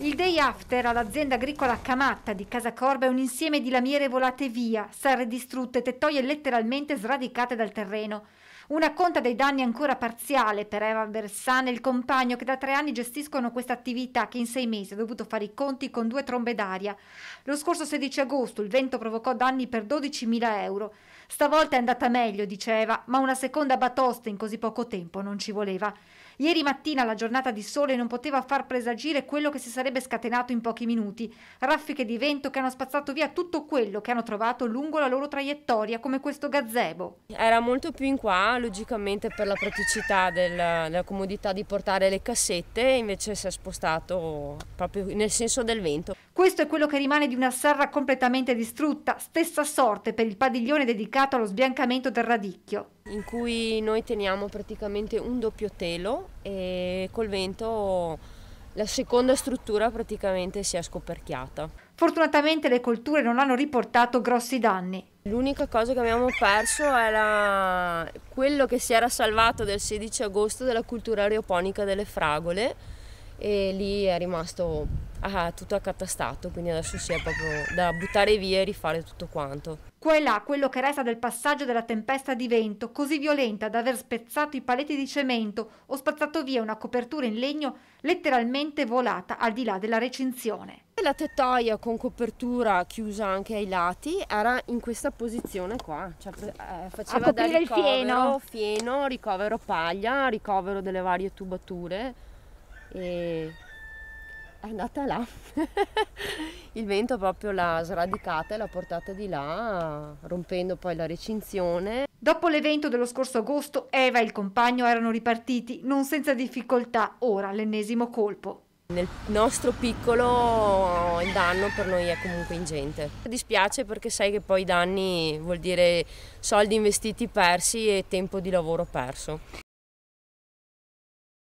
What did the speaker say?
Il day after all'azienda agricola Camatta di Casa Corba è un insieme di lamiere volate via, serre distrutte, tettoie letteralmente sradicate dal terreno. Una conta dei danni ancora parziale per Eva Bersane e il compagno che da tre anni gestiscono questa attività che in sei mesi ha dovuto fare i conti con due trombe d'aria. Lo scorso 16 agosto il vento provocò danni per 12.000 euro. Stavolta è andata meglio, diceva, ma una seconda batosta in così poco tempo non ci voleva. Ieri mattina la giornata di sole non poteva far presagire quello che si sarebbe scatenato in pochi minuti. Raffiche di vento che hanno spazzato via tutto quello che hanno trovato lungo la loro traiettoria, come questo gazebo. Era molto più in qua, logicamente per la praticità del, della comodità di portare le cassette, invece si è spostato proprio nel senso del vento. Questo è quello che rimane di una serra completamente distrutta, stessa sorte per il padiglione dedicato allo sbiancamento del radicchio. In cui noi teniamo praticamente un doppio telo e col vento la seconda struttura praticamente si è scoperchiata. Fortunatamente le colture non hanno riportato grossi danni. L'unica cosa che abbiamo perso è la... quello che si era salvato del 16 agosto della cultura aeroponica delle fragole, e lì è rimasto ah, tutto accatastato, quindi adesso si è proprio da buttare via e rifare tutto quanto. Qua e là quello che resta del passaggio della tempesta di vento, così violenta da aver spezzato i paletti di cemento o spazzato via una copertura in legno letteralmente volata al di là della recinzione. La tettoia con copertura chiusa anche ai lati era in questa posizione qua, cioè eh, faceva da ricovero, il fieno. fieno, ricovero paglia, ricovero delle varie tubature e è andata là. il vento proprio l'ha sradicata e l'ha portata di là, rompendo poi la recinzione. Dopo l'evento dello scorso agosto, Eva e il compagno erano ripartiti, non senza difficoltà, ora l'ennesimo colpo. Nel nostro piccolo il danno per noi è comunque ingente. Dispiace perché sai che poi danni vuol dire soldi investiti persi e tempo di lavoro perso.